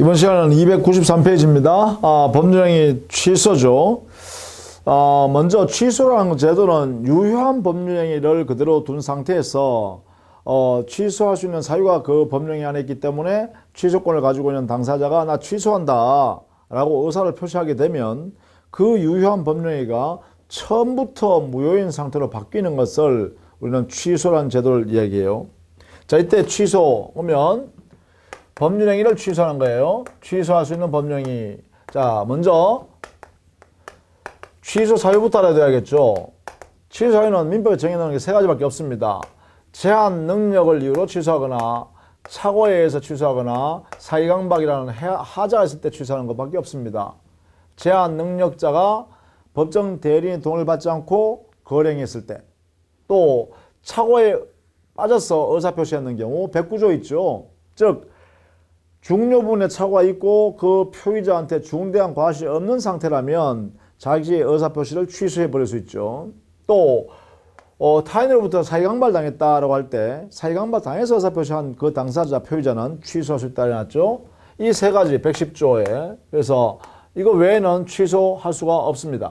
이번 시간은 293페이지입니다. 아, 법률행위 취소죠. 아, 먼저 취소라는 제도는 유효한 법률행위를 그대로 둔 상태에서 어, 취소할 수 있는 사유가 그 법령이 안에 있기 때문에 취소권을 가지고 있는 당사자가 나 취소한다 라고 의사를 표시하게 되면 그 유효한 법령이가 처음부터 무효인 상태로 바뀌는 것을 우리는 취소란 제도를 이야기해요. 자 이때 취소 오면 법률행위를 취소하는 거예요. 취소할 수 있는 법령이 자, 먼저 취소 사유부터 알아둬야겠죠. 취소 사유는 민법에 정해놓은 게 세 가지밖에 없습니다. 제한 능력을 이유로 취소하거나 착오에 의해서 취소하거나 사이강박이라는 하자가 있을 때 취소하는 것밖에 없습니다. 제한 능력자가 법정 대리인의 도움을 받지 않고 거래했을 때 또 착오에 빠져서 의사표시하는 경우 109조 있죠. 즉 중요분의 차가 있고 그 표의자한테 중대한 과실이 없는 상태라면 자기의 의사표시를 취소해버릴 수 있죠. 또 어, 타인으로부터 사기강발 당했다라고 할 때사기강발 당해서 의사표시한 그 당사자 표의자는 취소할 수 있다고 해놨죠. 이 세 가지 110조에 그래서 이거 외에는 취소할 수가 없습니다.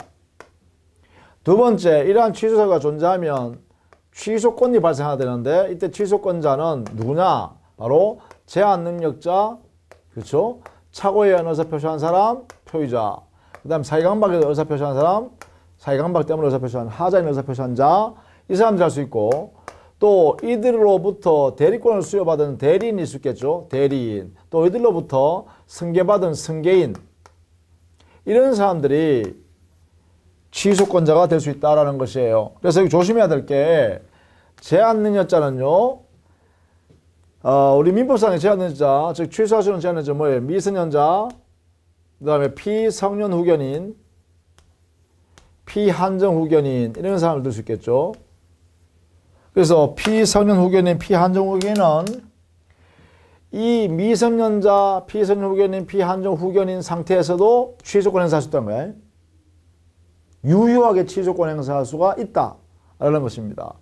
두 번째 이러한 취소사가 존재하면 취소권이 발생하게 되는데 이때 취소권자는 누구냐 바로 제한 능력자, 그렇죠? 착오의 의사 표시한 사람, 표의자. 그 다음 사회강박에서 의사 표시한 사람, 사회강박 때문에 의사 표시한 하자인 의사 표시한 자, 이 사람들 할 수 있고 또 이들로부터 대리권을 수여받은 대리인이 있겠죠. 대리인. 또 이들로부터 승계받은 승계인. 이런 사람들이 취소권자가 될 수 있다라는 것이에요. 그래서 여기 조심해야 될 게 제한 능력자는요. 어, 우리 민법상의 제한년자, 즉 취소하시는 제한년자 뭐예요? 미성년자, 그 다음에 피성년 후견인, 피한정 후견인 이런 사람을 들 수 있겠죠. 그래서 피성년 후견인, 피한정 후견인은 이 미성년자, 피성년 후견인, 피한정 후견인 상태에서도 취소권 행사할 수 있다는 거예요. 유효하게 취소권 행사할 수가 있다라는 것입니다.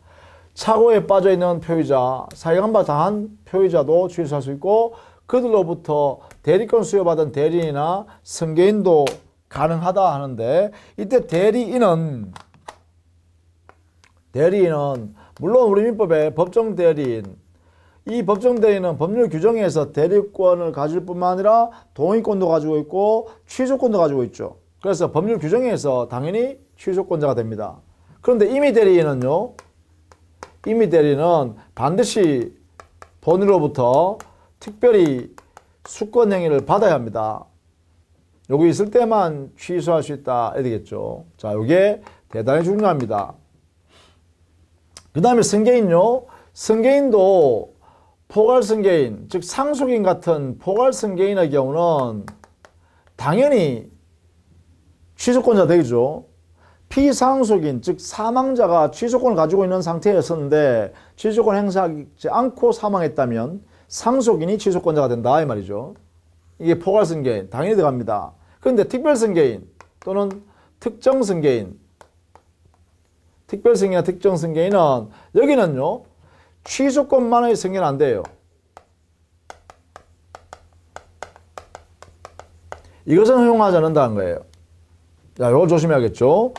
사고에 빠져있는 표의자, 사형받한 표의자도 취소할 수 있고 그들로부터 대리권 수여받은 대리인이나 승계인도 가능하다 하는데 이때 대리인은 대리인은 물론 우리 민법의 법정 대리인 이 법정 대리인은 법률 규정에서 대리권을 가질 뿐만 아니라 동의권도 가지고 있고 취소권도 가지고 있죠. 그래서 법률 규정에서 당연히 취소권자가 됩니다. 그런데 임의 대리인은요. 이미 대리는 반드시 본인으로부터 특별히 수권 행위를 받아야 합니다. 여기 있을 때만 취소할 수 있다 이되겠죠. 자, 이게 대단히 중요합니다. 그 다음에 승계인요. 승계인도 포괄승계인, 즉 상속인 같은 포괄승계인의 경우는 당연히 취소권자 되죠. 피상속인 즉 사망자가 취소권을 가지고 있는 상태였었는데 취소권 행사하지 않고 사망했다면 상속인이 취소권자가 된다 이 말이죠. 이게 포괄승계인 당연히 들어갑니다. 그런데 특별승계인 또는 특정승계인 특별승계나 특정승계인은 여기는요. 취소권만의 승계는 안 돼요. 이것은 허용하지 않는다는 거예요. 자, 이걸 조심해야겠죠.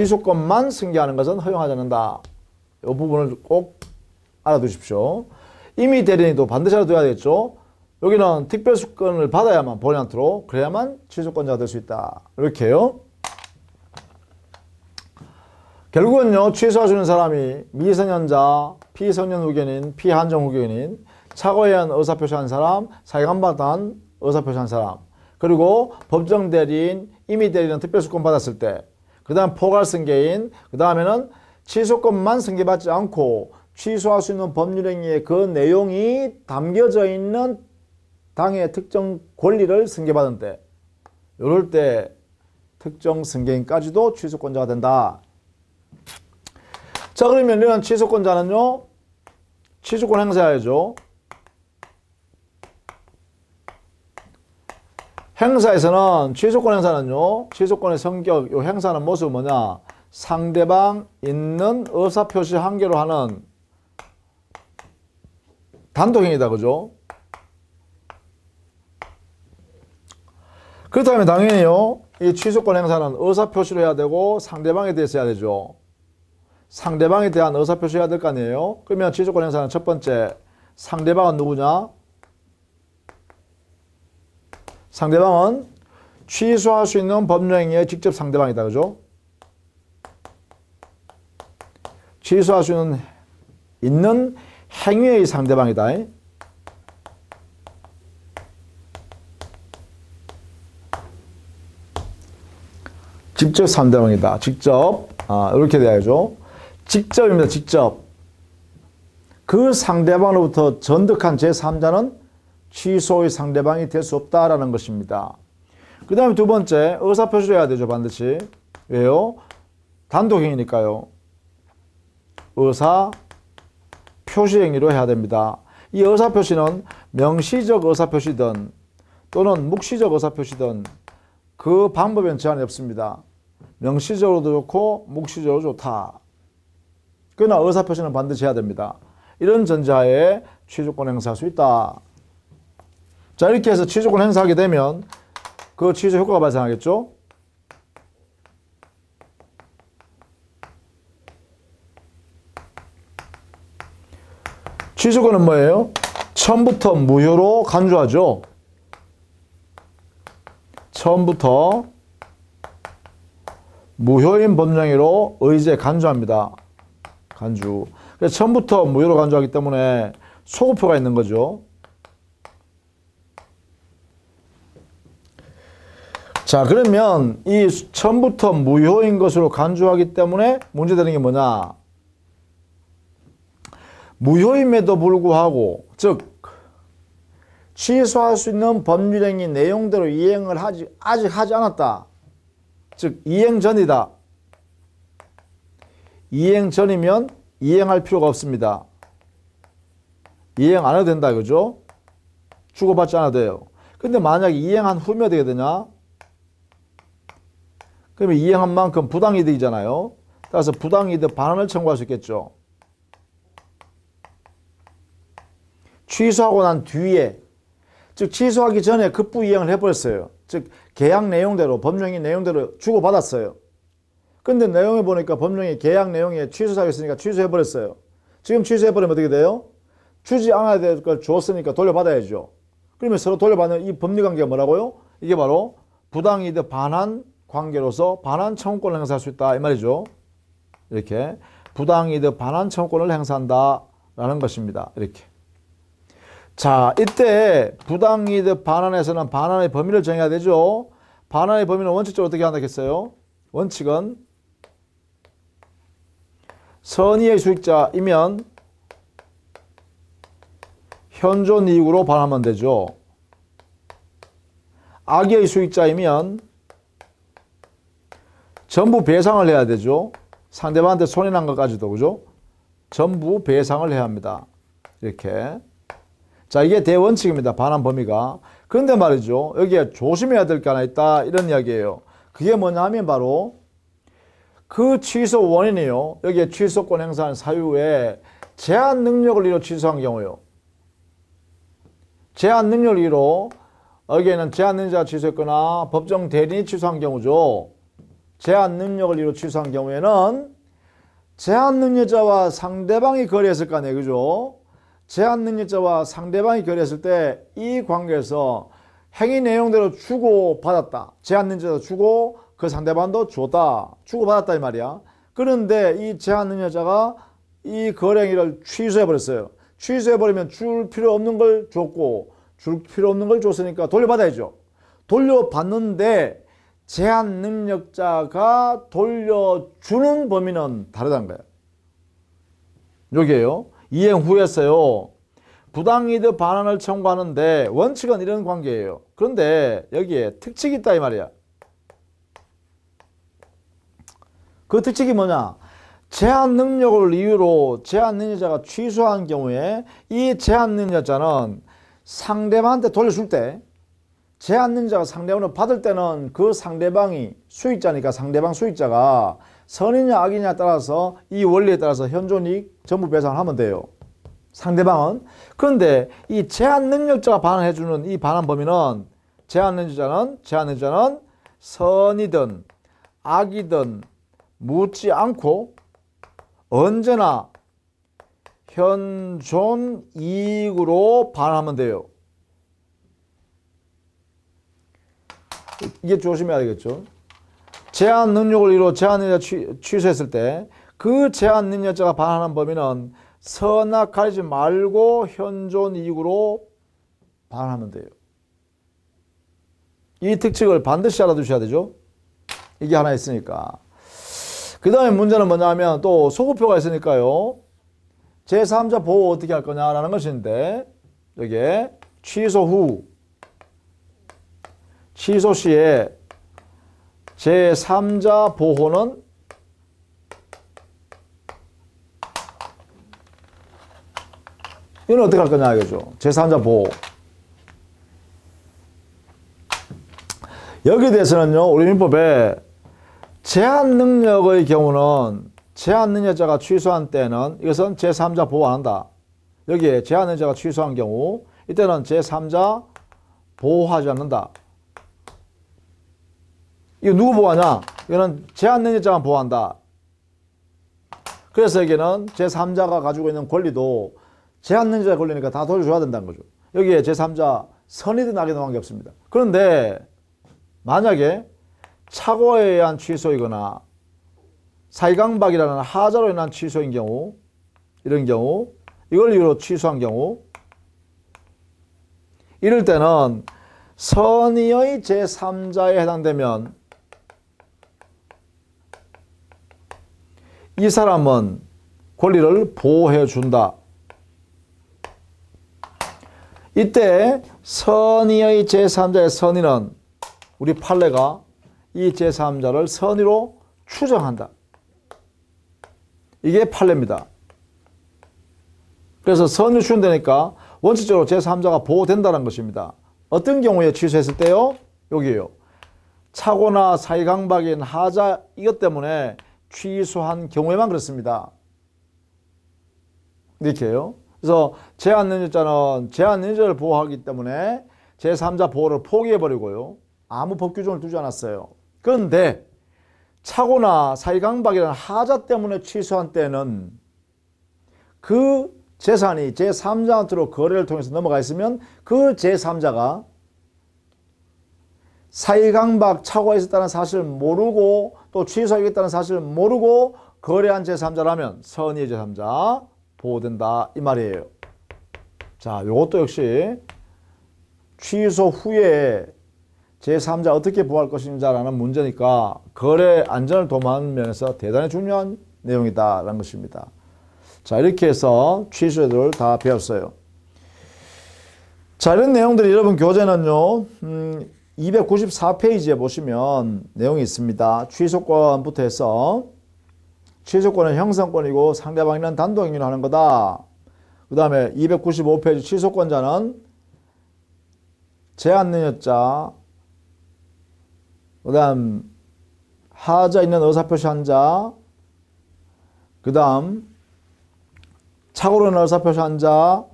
취소권만 승계하는 것은 허용하지 않는다. 이 부분을 꼭 알아두십시오. 임의 대리인도 반드시 알아둬야 되겠죠. 여기는 특별수권을 받아야만 본인한테로 그래야만 취소권자가 될 수 있다. 이렇게요. 결국은요. 취소해주는 사람이 미성년자, 피성년 후견인, 피한정 후견인, 착오에 의한 의사표시한 사람, 사회관받한 의사표시한 사람, 그리고 법정대리인, 임의대리인 특별수권 받았을 때그 다음 포괄승계인 그 다음에는 취소권만 승계받지 않고 취소할 수 있는 법률행위의 그 내용이 담겨져 있는 당의 특정 권리를 승계받은 때 이럴 때 특정 승계인까지도 취소권자가 된다. 자 그러면 이런 취소권자는요. 취소권 행사해야죠. 행사에서는 취소권 행사는요. 취소권의 성격, 요 행사는 모습 뭐냐? 상대방 있는 의사표시 한 개로 하는 단독행위다. 그죠? 그렇다면 당연히요. 이 취소권 행사는 의사표시로 해야 되고 상대방에 대해서 해야 되죠. 상대방에 대한 의사표시 해야 될 거 아니에요. 그러면 취소권 행사는 첫 번째 상대방은 누구냐? 상대방은 취소할 수 있는 법령행위의 직접 상대방이다. 그죠? 취소할 수 있는, 있는 행위의 상대방이다. 직접 상대방이다. 직접 아, 이렇게 돼야죠. 직접입니다. 직접. 그 상대방으로부터 전득한 제3자는 취소의 상대방이 될 수 없다라는 것입니다. 그 다음에 두 번째 의사표시를 해야 되죠 반드시. 왜요? 단독행위니까요. 의사 표시행위로 해야 됩니다. 이 의사표시는 명시적 의사표시든 또는 묵시적 의사표시든 그 방법엔 제한이 없습니다. 명시적으로도 좋고 묵시적으로 좋다. 그러나 의사표시는 반드시 해야 됩니다. 이런 전자에 취소권 행사할 수 있다. 자 이렇게 해서 취소권 행사하게 되면 그 취소 효과가 발생하겠죠. 취소권은 뭐예요? 처음부터 무효로 간주하죠. 처음부터 무효인 법령으로 의제 간주합니다. 간주. 처음부터 무효로 간주하기 때문에 소급표가 있는 거죠. 자 그러면 이 처음부터 무효인 것으로 간주하기 때문에 문제되는 게 뭐냐 무효임에도 불구하고 즉 취소할 수 있는 법률행위 내용대로 이행을 하지 아직 하지 않았다 즉 이행 전이다 이행 전이면 이행할 필요가 없습니다 이행 안 해도 된다 그죠 주고받지 않아도 돼요 근데 만약 이행한 후면 어떻게 되냐 그러면 이행한 만큼 부당이득이잖아요. 따라서 부당이득 반환을 청구할 수 있겠죠. 취소하고 난 뒤에 즉 취소하기 전에 급부 이행을 해버렸어요. 즉 계약 내용대로 법령의 내용대로 주고받았어요. 근데 내용을 보니까 법령의 계약 내용에 취소사유 있으니까 취소해버렸어요. 지금 취소해버리면 어떻게 돼요? 주지 않아야 될 걸 줬으니까 돌려받아야죠. 그러면 서로 돌려받는 이 법리관계가 뭐라고요? 이게 바로 부당이득 반환 관계로서 반환 청구권을 행사할 수 있다 이 말이죠. 이렇게 부당이득 반환 청구권을 행사한다라는 것입니다. 이렇게. 자, 이때 부당이득 반환에서는 반환의 범위를 정해야 되죠. 반환의 범위는 원칙적으로 어떻게 한다겠어요? 원칙은 선의의 수익자이면 현존 이익으로 반환하면 되죠. 악의 수익자이면 전부 배상을 해야 되죠. 상대방한테 손해난 것까지도 그죠? 전부 배상을 해야 합니다. 이렇게. 자 이게 대원칙입니다. 반환 범위가. 그런데 말이죠. 여기에 조심해야 될 게 하나 있다 이런 이야기예요. 그게 뭐냐면 바로 그 취소 원인이요. 여기에 취소권 행사한 사유에 제한 능력을 이로 취소한 경우요. 제한 능력을 이로 여기에는 제한 능력자 취소했거나 법정 대리인이 취소한 경우죠. 제한 능력을 이루 취소한 경우에는 제한 능력자와 상대방이 거래했을 거 아니에요. 그죠? 제한 능력자와 상대방이 거래했을 때 이 관계에서 행위 내용대로 주고 받았다. 제한 능력자도 주고 그 상대방도 줬다. 주고 받았다 이 말이야. 그런데 이 제한 능력자가 이 거래 행위를 취소해 버렸어요. 취소해 버리면 줄 필요 없는 걸 줬고 줄 필요 없는 걸 줬으니까 돌려받아야죠. 돌려받는데 제한 능력자가 돌려주는 범위는 다르다는 거예요. 여기요 이행 후였어요. 부당이득 반환을 청구하는데 원칙은 이런 관계예요. 그런데 여기에 특칙이 있다 이 말이야. 그 특칙이 뭐냐? 제한 능력을 이유로 제한 능력자가 취소한 경우에 이 제한 능력자는 상대방한테 돌려줄 때 제안는 자가 상대방을 받을 때는 그 상대방이 수익자니까 상대방 수익자가 선이냐 악이냐 따라서 이 원리에 따라서 현존익 전부 배상을 하면 돼요. 상대방은 그런데 이 제한 능력자가 반환해 주는 이 반환 범위는 제한 능력자는 제한 능력자는 선이든 악이든 묻지 않고 언제나 현존 이익으로 반환하면 돼요. 이게 조심해야 되겠죠. 제한 능력을 이루 제한 능 취소했을 때 그 제한 능력자가 반하는 범위는 선악하지 말고 현존 이익으로 반하면 돼요. 이 특징을 반드시 알아두셔야 되죠. 이게 하나 있으니까. 그 다음에 문제는 뭐냐면 또 소급표가 있으니까요. 제3자 보호 어떻게 할 거냐라는 것인데 여기에 취소 후 취소시에 제3자 보호는 이건 어떻게 할 거냐 이거죠. 제3자 보호. 여기에 대해서는요. 우리 민법에 제한 능력의 경우는 제한 능력자가 취소한 때는 이것은 제3자 보호한다. 여기에 제한 능력자가 취소한 경우 이때는 제3자 보호하지 않는다. 이거 누구 보호하냐? 이거는 제한 능력자만 보호한다. 그래서 여기는 제3자가 가지고 있는 권리도 제한 능력자 권리니까 다 돌려줘야 된다는 거죠. 여기에 제3자 선의든 악이든 관계 없습니다. 그런데 만약에 착오에 의한 취소이거나 사이강박이라는 하자로 인한 취소인 경우 이런 경우 이걸 이유로 취소한 경우 이럴 때는 선의의 제3자에 해당되면 이 사람은 권리를 보호해 준다. 이때 선의의 제3자의 선의는 우리 판례가 이 제3자를 선의로 추정한다. 이게 판례입니다. 그래서 선의 추정되니까 원칙적으로 제3자가 보호된다는 것입니다. 어떤 경우에 취소했을 때요? 여기에요. 차고나 사이강박인 하자 이것 때문에 취소한 경우에만 그렇습니다. 이렇게요. 그래서 제한능력자는 제한능력자를 보호하기 때문에 제3자 보호를 포기해버리고요. 아무 법 규정을 두지 않았어요. 그런데 차고나 사이강박이라는 하자 때문에 취소한 때는 그 재산이 제3자한테로 거래를 통해서 넘어가 있으면 그 제3자가 사이강박 차고에 있었다는 사실을 모르고 또 취소하겠다는 사실을 모르고 거래한 제3자라면 선의 제3자 보호된다 이 말이에요. 자, 요것도 역시 취소 후에 제3자 어떻게 보호할 것인지라는 문제니까 거래 안전을 도모하는 면에서 대단히 중요한 내용이다라는 것입니다. 자, 이렇게 해서 취소를 다 배웠어요. 자, 이런 내용들이 여러분 교재는요. 음, 294페이지에 보시면 내용이 있습니다. 취소권부터 해서 취소권은 형성권이고 상대방이란 단독행위를 하는 거다. 그 다음에 295페이지 취소권자는 제한능력자 그 다음 하자 있는 의사표시한 자그 다음 착오로는 의사표시한 자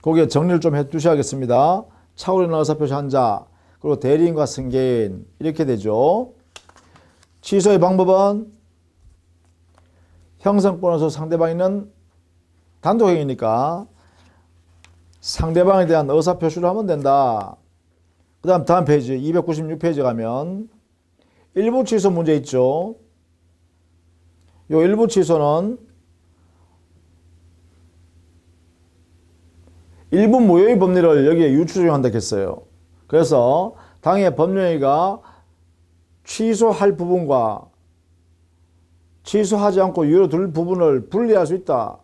거기에 정리를 좀 해두셔야겠습니다. 착오로는 의사표시한 자 그리고 대리인과 승계인 이렇게 되죠. 취소의 방법은 형성권으서 상대방이 는 단독행위니까 상대방에 대한 의사표시를 하면 된다. 그 다음 다음 페이지 296페이지 가면 일부 취소 문제 있죠. 요 일부 취소는 일부 무효의 법리를 여기에 유추적용한다 했어요. 그래서 당의 법률위가 취소할 부분과 취소하지 않고 유효 둘 부분을 분리할 수 있다.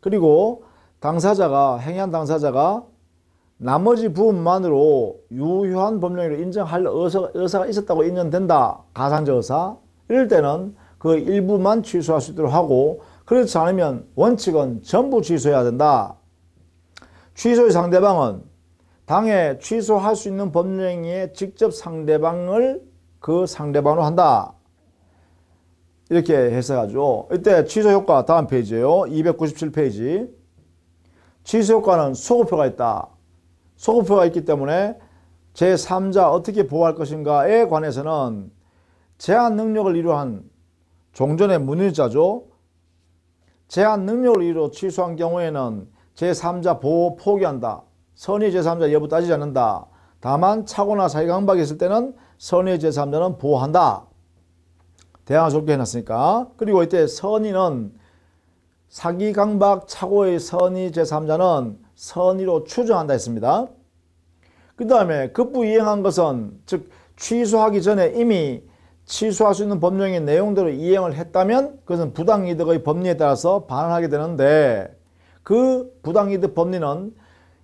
그리고 당사자가 행위한 당사자가 나머지 부분만으로 유효한 법령으를 인정할 의사가, 의사가 있었다고 인정된다. 가상적 의사. 이럴 때는 그 일부만 취소할 수 있도록 하고 그렇지 않으면 원칙은 전부 취소해야 된다. 취소의 상대방은 당해 취소할 수 있는 법령에 직접 상대방을 그 상대방으로 한다. 이렇게 해석하죠. 이때 취소효과 다음 페이지예요. 297페이지. 취소효과는 소급효가 있다. 소급효가 있기 때문에 제3자 어떻게 보호할 것인가에 관해서는 제한 능력을 이루한 종전의 문의자죠. 제한 능력을 이루 취소한 경우에는 제3자 보호 포기한다. 선의 제3자 여부 따지지 않는다. 다만 차고나 사기강박이 있을 때는 선의 제3자는 보호한다. 대항을 좁게 해놨으니까. 그리고 이때 선의는 사기강박 차고의 선의 제3자는 선의로 추정한다 했습니다. 그 다음에 급부 이행한 것은 즉 취소하기 전에 이미 취소할 수 있는 법령의 내용대로 이행을 했다면 그것은 부당이득의 법리에 따라서 반환하게 되는데 그 부당이득 법리는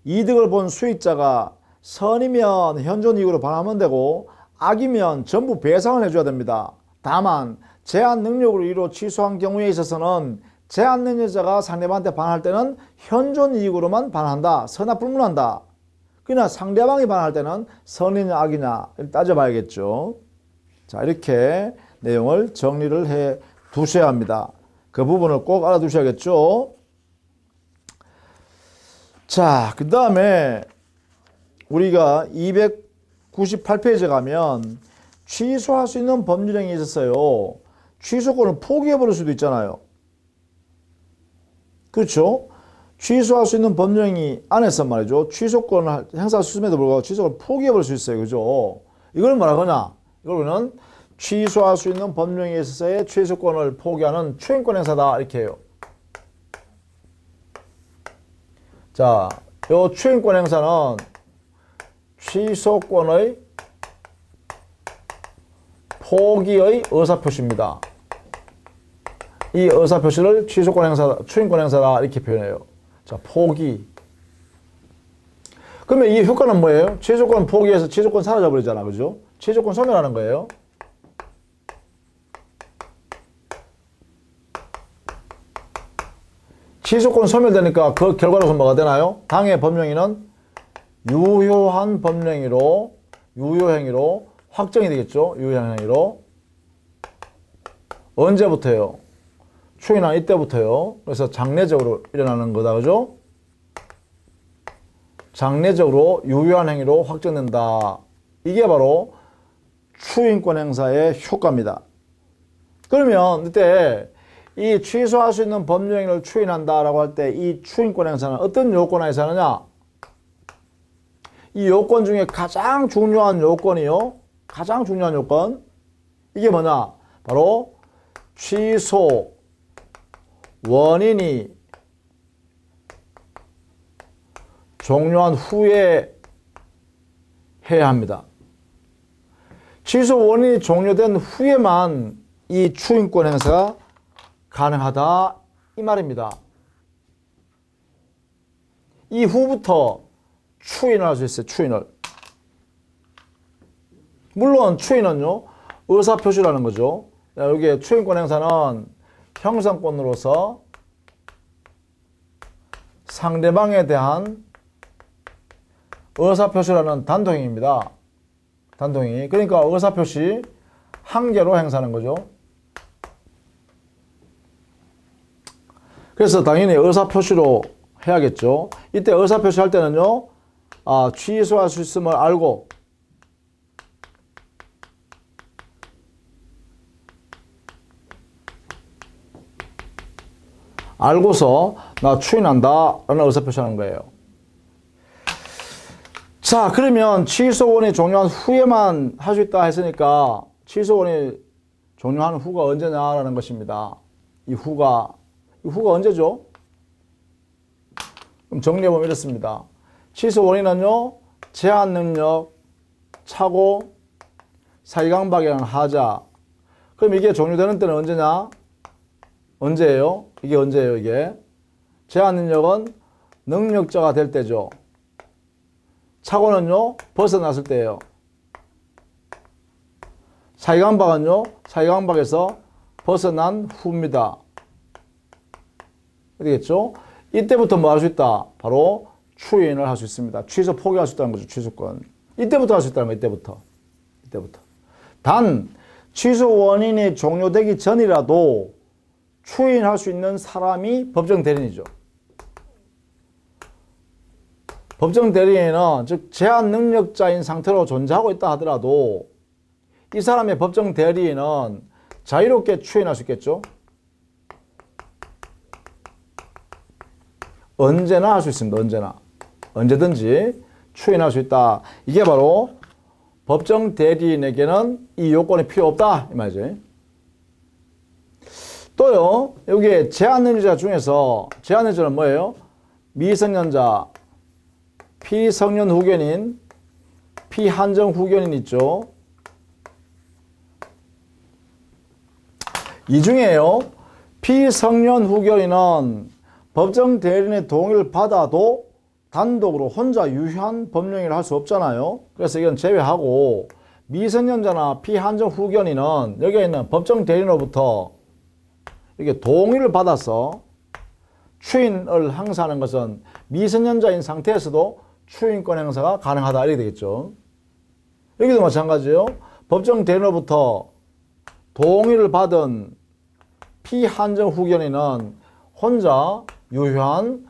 이득을 본 수익자가 선이면 현존 이익으로 반하면 환 되고 악이면 전부 배상을 해줘야 됩니다. 다만 제한 능력으로 이로 취소한 경우에 있어서는 제한 능력자가 상대방한테 반할 환 때는 현존 이익으로만 반한다. 환 선악 불문한다. 그러나 상대방이 반할 환 때는 선이냐 악이냐 따져봐야겠죠. 자 이렇게 내용을 정리를 해 두셔야 합니다. 그 부분을 꼭 알아두셔야겠죠. 자, 그 다음에 우리가 298페이지 가면 취소할 수 있는 법률행위 있었어요. 취소권을 포기해버릴 수도 있잖아요. 그렇죠? 취소할 수 있는 법령이 안에서 말이죠. 취소권을 행사할 수 있음에도 불구하고 취소권을 포기해버릴 수 있어요. 그죠? 이걸 뭐라 하냐? 이걸 우리는 취소할 수 있는 법령에 있어서의 취소권을 포기하는 추행권 행사다. 이렇게 해요. 자, 요 추행권 행사는 취소권의 포기의 의사표시입니다. 이 의사표시를 취소권 행사 추행권 행사다 이렇게 표현해요. 자, 포기. 그러면 이 효과는 뭐예요? 취소권 포기해서 취소권 사라져버리잖아. 그죠? 취소권 소멸하는 거예요. 취소권 소멸되니까 그결과로선 뭐가 되나요? 당의 법령인은 유효한 법령으로 유효행위로 확정이 되겠죠. 유효행위로 한 언제부터요? 추인나 이때부터요. 그래서 장례적으로 일어나는 거다. 그죠? 장례적으로 유효한 행위로 확정된다. 이게 바로 추인권 행사의 효과입니다. 그러면 이때 이 취소할 수 있는 법률행위를 추인한다라고 할 때 이 추인권 행사는 어떤 요건 행사느냐? 이 요건 중에 가장 중요한 요건이요. 가장 중요한 요건. 이게 뭐냐? 바로 취소 원인이 종료한 후에 해야 합니다. 취소 원인이 종료된 후에만 이 추인권 행사가 가능하다 이 말입니다. 이후부터 추인을 할 수 있어요. 추인을. 물론 추인은요. 의사표시라는 거죠. 여기에 추인권 행사는 형상권으로서 상대방에 대한 의사표시라는 단독행위입니다. 단독행위. 그러니까 의사표시 한 개로 행사하는 거죠. 그래서 당연히 의사표시로 해야겠죠. 이때 의사표시 할 때는요. 아, 취소할 수 있음을 알고 알고서 나 추인한다 라는 의사표시하는 거예요. 자 그러면 취소원이 종료한 후에만 할 수 있다 했으니까 취소원이 종료한 후가 언제냐라는 것입니다. 이 후가 후가 언제죠? 그럼 정리해보면 이렇습니다. 취소 원인은요. 제한 능력, 차고, 사이강 방향 하자. 그럼 이게 종료되는 때는 언제냐? 언제예요? 이게 언제예요, 이게? 제한 능력은 능력자가 될 때죠. 차고는요, 벗어났을 때예요. 사이강박은요, 사이강박에서 벗어난 후입니다. 되겠죠? 이때부터 뭐 할 수 있다? 바로 추인을 할 수 있습니다. 취소 포기할 수 있다는 거죠. 취소권. 이때부터 할 수 있다는 거 이때부터. 이때부터. 단 취소 원인이 종료되기 전이라도 추인할 수 있는 사람이 법정 대리인이죠. 법정 대리인은 즉 제한 능력자인 상태로 존재하고 있다 하더라도 이 사람의 법정 대리인은 자유롭게 추인할 수 있겠죠. 언제나 할 수 있습니다. 언제나. 언제든지 추인할 수 있다. 이게 바로 법정 대리인에게는 이 요건이 필요 없다. 이말이지 또요. 여기 제한연유자 중에서 제한연유자는 뭐예요? 미성년자, 피성년 후견인, 피한정 후견인 있죠. 이 중에요. 피성년 후견인은 법정 대리인의 동의를 받아도 단독으로 혼자 유효한 법령이라 할수 없잖아요. 그래서 이건 제외하고 미성년자나 피한정 후견인은 여기에 있는 법정 대리인으로부터 이렇게 동의를 받아서 추인을 행사하는 것은 미성년자인 상태에서도 추인권 행사가 가능하다 이렇게 되겠죠. 여기도 마찬가지예요. 법정 대리인으로부터 동의를 받은 피한정 후견인은 혼자 유효한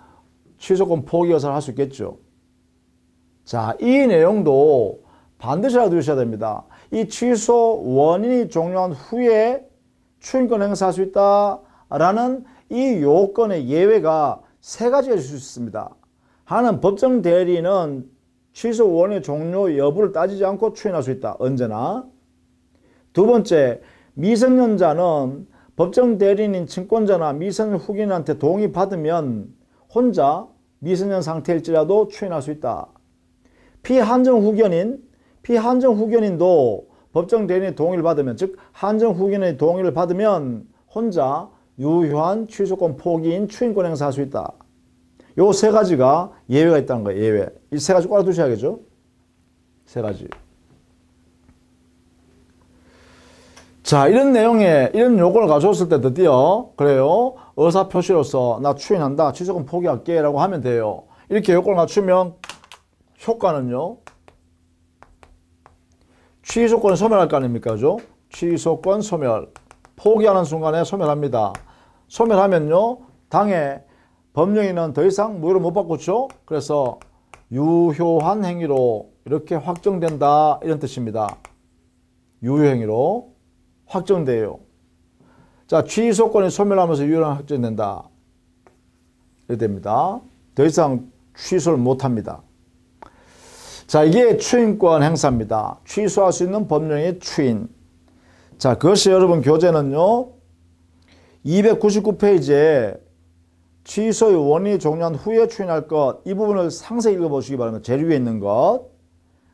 취소권 포기 의사를 할 수 있겠죠. 자, 이 내용도 반드시라도 주셔야 됩니다. 이 취소 원인이 종료한 후에 추인권 행사할 수 있다라는 이 요건의 예외가 세 가지가 있을 수 있습니다. 하나는 법정 대리는 취소 원인 종료 여부를 따지지 않고 추인할 수 있다. 언제나. 두 번째, 미성년자는 법정 대리인 인친권자나 미성년 후견인한테 동의 받으면 혼자 미성년 상태일지라도 추인할 수 있다. 피한정 후견인, 피한정 후견인도 법정 대리인의 동의를 받으면 즉 한정 후견인의 동의를 받으면 혼자 유효한 취소권 포기인 추인권 행사할 수 있다. 요 세 가지가 예외가 있다는 거예요. 예외. 이 세 가지 꽉 두셔야겠죠. 세 가지. 자 이런 내용의 이런 요건을 가져왔을 때 드디어 그래요 의사표시로서 나 추인한다 취소금 포기할게 라고 하면 돼요 이렇게 요건을 맞추면 효과는요 취소권 소멸할 거 아닙니까 죠 취소권 소멸 포기하는 순간에 소멸합니다 소멸하면요 당해 법령인은 더 이상 무효를 못 바꾸죠 그래서 유효한 행위로 이렇게 확정된다 이런 뜻입니다 유효 행위로 확정돼요. 자, 취소권이 소멸하면서 유효는 확정된다. 이렇게 됩니다. 더 이상 취소를 못합니다. 자, 이게 추인권 행사입니다. 취소할 수 있는 법령의 추인. 자, 그것이 여러분 교재는요. 299페이지에 취소의 원인이 종료한 후에 추인할 것이 부분을 상세히 읽어보시기 바랍니다. 제일 위에 있는 것.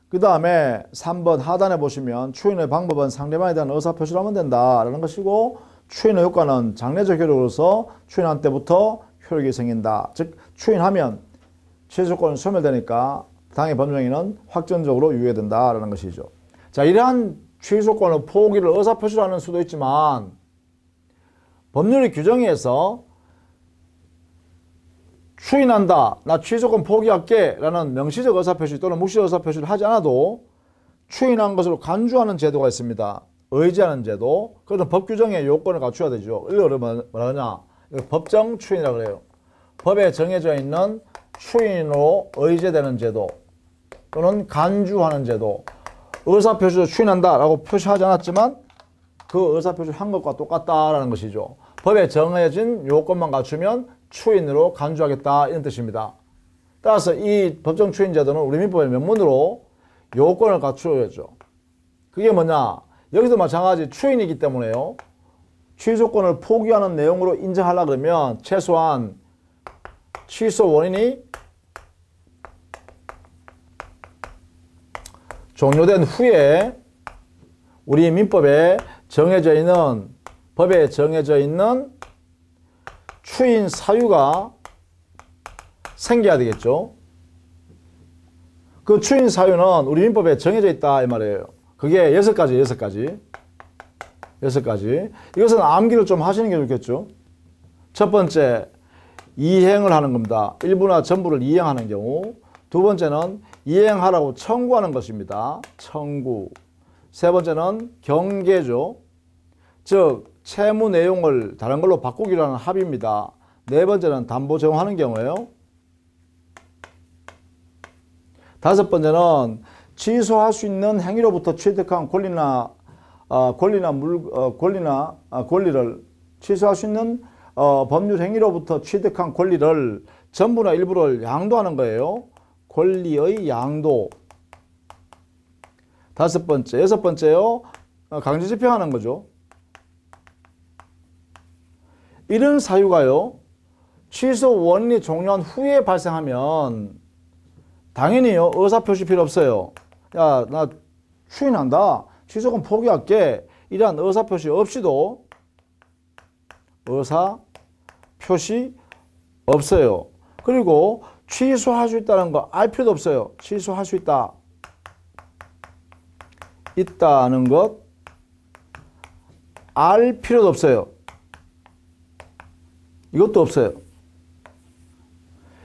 그 다음에 3번 하단에 보시면 추인의 방법은 상대방에 대한 의사표시를 하면 된다라는 것이고 추인의 효과는 장례적 효력으로서 추인한 때부터 효력이 생긴다. 즉 추인하면 최소권이 소멸되니까 당의 법령에는 확정적으로 유예된다라는 것이죠. 자 이러한 최소권의 포기를 의사표시를 하는 수도 있지만 법률의 규정에서 추인한다. 나 취소권 포기할게. 라는 명시적 의사표시 또는 무시적 의사표시를 하지 않아도 추인한 것으로 간주하는 제도가 있습니다. 의지하는 제도. 그런 법 규정의 요건을 갖춰야 되죠. 일어로 뭐냐. 법정 추인이라 그래요. 법에 정해져 있는 추인으로 의제되는 제도 또는 간주하는 제도 의사표시로 추인한다라고 표시하지 않았지만 그 의사표시를 한 것과 똑같다라는 것이죠. 법에 정해진 요건만 갖추면 추인으로 간주하겠다 이런 뜻입니다. 따라서 이 법정 추인 제도는 우리 민법의 명문으로 요건을 갖추어야죠. 그게 뭐냐? 여기도 마찬가지 추인이기 때문에요. 취소권을 포기하는 내용으로 인정하려 그러면 최소한 취소 원인이 종료된 후에 우리 민법에 정해져 있는 법에 정해져 있는 추인 사유가 생겨야 되겠죠. 그 추인 사유는 우리 민법에 정해져 있다 이 말이에요. 그게 여섯 가지, 여섯 가지, 여섯 가지. 이것은 암기를 좀 하시는 게 좋겠죠. 첫 번째, 이행을 하는 겁니다. 일부나 전부를 이행하는 경우. 두 번째는 이행하라고 청구하는 것입니다. 청구. 세 번째는 경계죠. 즉 채무 내용을 다른 걸로 바꾸기라는 합의입니다. 네 번째는 담보 제공하는 경우에요. 다섯 번째는 취소할 수 있는 행위로부터 취득한 권리나 어, 권리나 물 어, 권리나 어, 권리를 취소할 수 있는 어, 법률 행위로부터 취득한 권리를 전부나 일부를 양도하는 거예요. 권리의 양도. 다섯 번째, 여섯 번째요. 강제 집행하는 거죠. 이런 사유가요. 취소 원리 종료한 후에 발생하면 당연히요. 의사표시 필요 없어요. 야나 추인한다. 취소금 포기할게. 이러한 의사표시 없이도 의사표시 없어요. 그리고 취소할 수 있다는 거 알 필요도 없어요. 취소할 수 있다. 있다는 것 알 필요도 없어요. 이것도 없어요.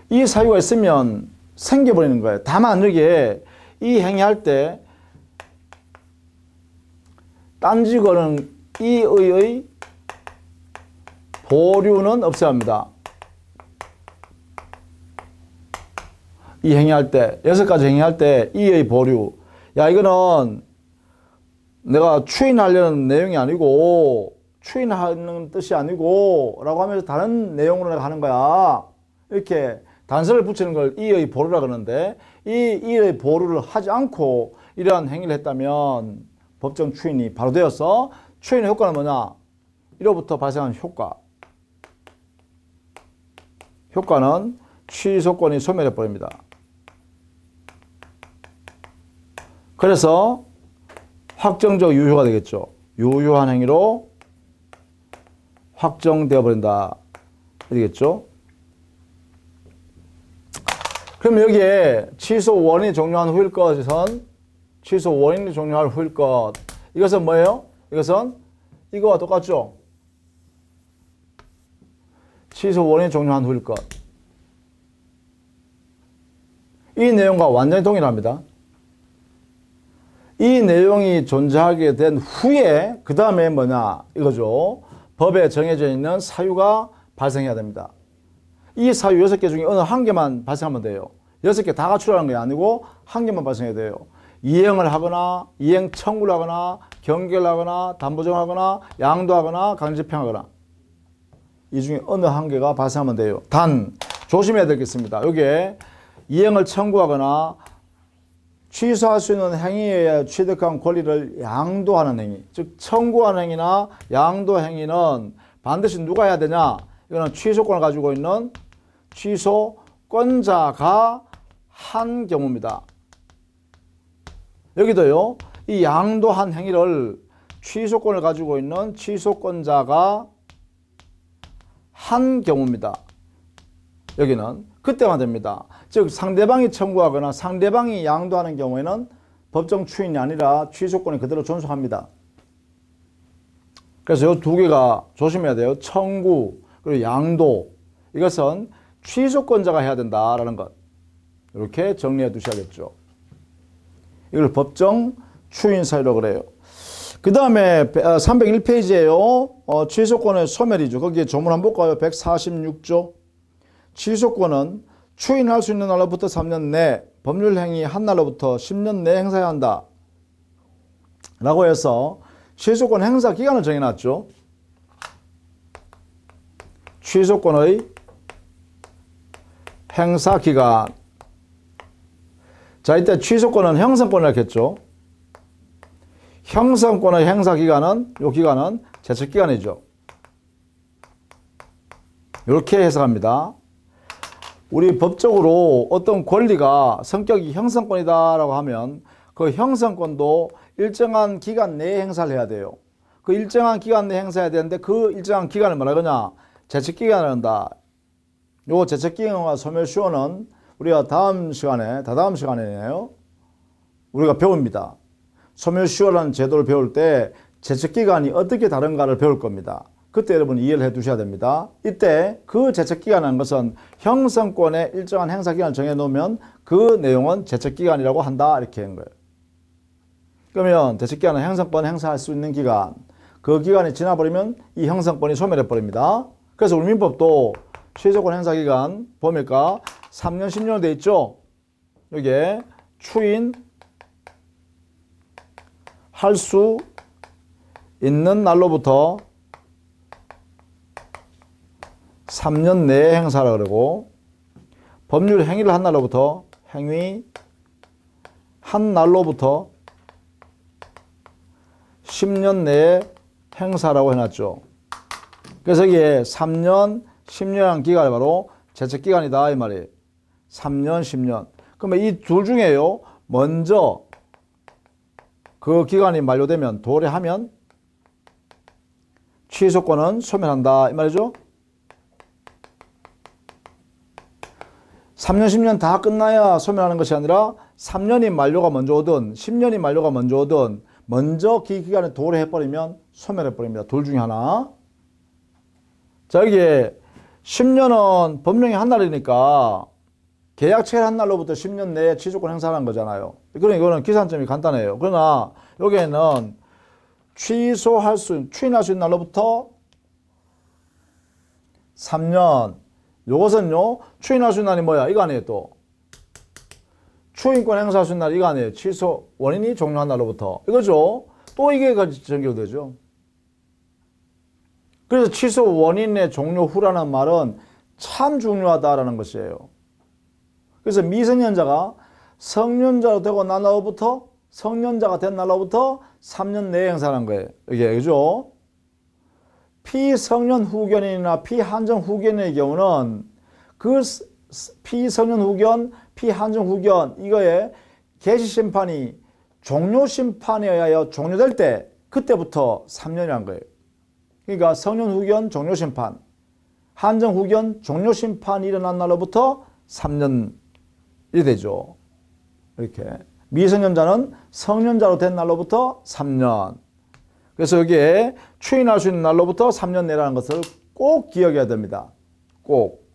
이 사유가 있으면 생겨버리는 거예요. 다만 여에이 행위할 때 딴지거는 이의의 보류는 없어야 합니다. 이 행위할 때 여섯 가지 행위할 때 이의 보류 야 이거는 내가 추인하려는 내용이 아니고 추인하는 뜻이 아니고 라고 하면서 다른 내용으로 가는 거야. 이렇게 단서를 붙이는 걸 이의 보루라 그러는데 이 이의 보루를 하지 않고 이러한 행위를 했다면 법정 추인이 바로 되어서 추인의 효과는 뭐냐? 이로부터 발생한 효과. 효과는 취소권이 소멸해 버립니다. 그래서 확정적 유효가 되겠죠. 유효한 행위로 확정되어 버린다. 되겠죠? 그럼 여기에 취소 원인이 종료한 후일 것이선 취소 원인이 종료할 후일 것. 이것은 뭐예요? 이것은 이거와 똑같죠? 취소 원인이 종료한 후일 것. 이 내용과 완전히 동일합니다. 이 내용이 존재하게 된 후에 그 다음에 뭐냐 이거죠. 법에 정해져 있는 사유가 발생해야 됩니다. 이 사유 6개 중에 어느 한 개만 발생하면 돼요. 6개 다 갖추라는 게 아니고 한 개만 발생해야 돼요. 이행을 하거나 이행 청구를 하거나 경계를 하거나 담보정하거나 양도하거나 강제집행하거나 이 중에 어느 한 개가 발생하면 돼요. 단 조심해야 되겠습니다. 여기에 이행을 청구하거나 취소할 수 있는 행위에 취득한 권리를 양도하는 행위 즉 청구하는 행위나 양도 행위는 반드시 누가 해야 되냐 이거는 취소권을 가지고 있는 취소권자가 한 경우입니다 여기도요 이 양도한 행위를 취소권을 가지고 있는 취소권자가 한 경우입니다 여기는 그때만 됩니다 즉 상대방이 청구하거나 상대방이 양도하는 경우에는 법정 추인이 아니라 취소권이 그대로 존속합니다. 그래서 이 두 개가 조심해야 돼요. 청구 그리고 양도 이것은 취소권자가 해야 된다라는 것 이렇게 정리해 두셔야겠죠. 이걸 법정 추인 사유라고 그래요. 그 다음에 301페이지에요. 아, 어, 취소권의 소멸이죠. 거기에 조문 한번 볼까요? 146조. 취소권은 추인할 수 있는 날로부터 3년 내 법률 행위 한 날로부터 10년 내 행사해야 한다. 라고 해서 취소권 행사 기간을 정해놨죠. 취소권의 행사 기간. 자, 이때 취소권은 형성권을 했죠. 형성권의 행사 기간은 요 기간은 제척 기간이죠. 이렇게 해석합니다. 우리 법적으로 어떤 권리가 성격이 형성권이다라고 하면 그 형성권도 일정한 기간 내에 행사를 해야 돼요. 그 일정한 기간 내에 행사해야 되는데 그 일정한 기간을 뭐라 그러냐? 제척기간을 한다. 요 제척기간과 소멸시효는 우리가 다음 시간에, 다다음 시간에요. 우리가 배웁니다. 소멸시효라는 제도를 배울 때 제척기간이 어떻게 다른가를 배울 겁니다. 그때 여러분 이해를 해 두셔야 됩니다. 이때 그 제척기간이라는 것은 형성권에 일정한 행사기간을 정해놓으면 그 내용은 제척기간이라고 한다 이렇게 한 거예요. 그러면 대책기간은 형성권 행사할 수 있는 기간 그 기간이 지나버리면 이 형성권이 소멸해 버립니다. 그래서 우리 민법도 최저권 행사기간 보니까 3년 10년 돼 있죠. 여기에 추인 할 수 있는 날로부터 3년 내 행사라 그러고 법률 행위를 한 날로부터 행위 한 날로부터 10년 내에 행사라고 해놨죠. 그래서 이게 3년, 1 0년 기간이 바로 재채기간이다 이 말이에요. 3년, 10년. 그러면 이 둘 중에요. 먼저 그 기간이 만료되면 도래하면 취소권은 소멸한다 이 말이죠. 3년, 10년 다 끝나야 소멸하는 것이 아니라 3년이 만료가 먼저 오든 10년이 만료가 먼저 오든 먼저 기기간에 도래 해버리면 소멸해버립니다. 둘 중에 하나. 자, 여기에 10년은 법령이 한 날이니까 계약 체결 한 날로부터 10년 내에 취소권 행사하는 거잖아요. 그럼 그러니까 이거는 기산점이 간단해요. 그러나 여기에는 취소할 수, 추인할 수 있는 날로부터 3년, 요것은요 추인할 수 있는 날이 뭐야 이거 아니에요 또 추인권 행사할 수날 이거 아니에요 취소 원인이 종료한 날로부터 이거죠 또 이게 전개되죠 그래서 취소 원인의 종료 후라는 말은 참 중요하다라는 것이에요 그래서 미성년자가 성년자로 되고 난 날로부터 성년자가 된 날로부터 3년 내에 행사하는 거예요 이게 그죠 피성년 후견인이나 피한정 후견인의 경우는 그 피성년 후견, 피한정 후견 이거에 개시 심판이 종료 심판에 의하여 종료될 때 그때부터 3년이란 거예요. 그러니까 성년 후견 종료 심판, 한정 후견 종료 심판이 일어난 날로부터 3년이 되죠. 이렇게 미성년자는 성년자로 된 날로부터 3년 그래서 여기에 추인할 수 있는 날로부터 3년 내라는 것을 꼭 기억해야 됩니다. 꼭.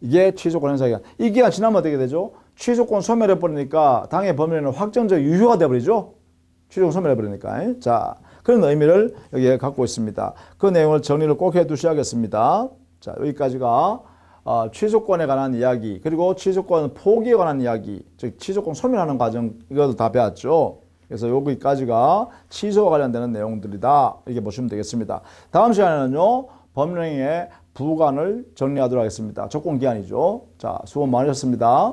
이게 취소권 행사기간. 이 기간 지나면 어떻게 되죠? 취소권 소멸해버리니까 당의 법률는 확정적 유효가 돼버리죠. 취소권 소멸해버리니까. 자, 그런 의미를 여기에 갖고 있습니다. 그 내용을 정리를 꼭 해두셔야겠습니다. 자, 여기까지가 어, 취소권에 관한 이야기, 그리고 취소권 포기에 관한 이야기, 즉 취소권 소멸하는 과정, 이것도 다 배웠죠. 그래서 여기까지가 취소와 관련되는 내용들이다. 이렇게 보시면 되겠습니다. 다음 시간에는요. 법령의 부관을 정리하도록 하겠습니다. 조건기한이죠 자, 수고 많으셨습니다.